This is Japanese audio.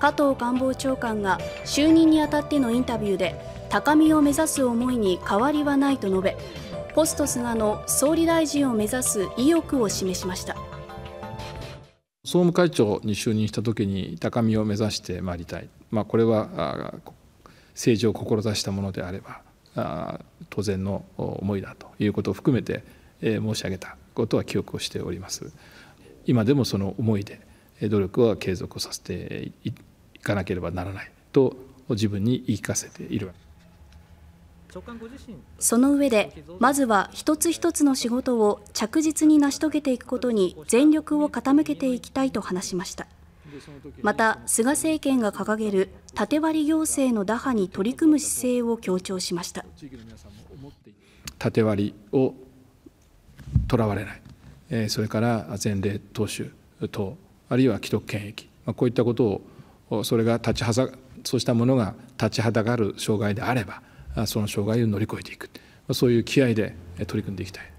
加藤官房長官が就任にあたってのインタビューで高みを目指す思いに変わりはないと述べポスト菅の総理大臣を目指す意欲を示しました総務会長に就任した時に高みを目指してまいりたい、まあ、これは政治を志したものであれば当然の思いだということを含めて申し上げたことは記憶をしております。今でもその思いで努力は継続させてかなければならないと自分に言い聞かせているその上でまずは一つ一つの仕事を着実に成し遂げていくことに全力を傾けていきたいと話しましたまた菅政権が掲げる縦割り行政の打破に取り組む姿勢を強調しました縦割りをとらわれないそれから前例踏襲等あるいは既得権益こういったことをそれが立ちはざそうしたものが立ちはだかる障害であればその障害を乗り越えていくそういう気合で取り組んでいきたい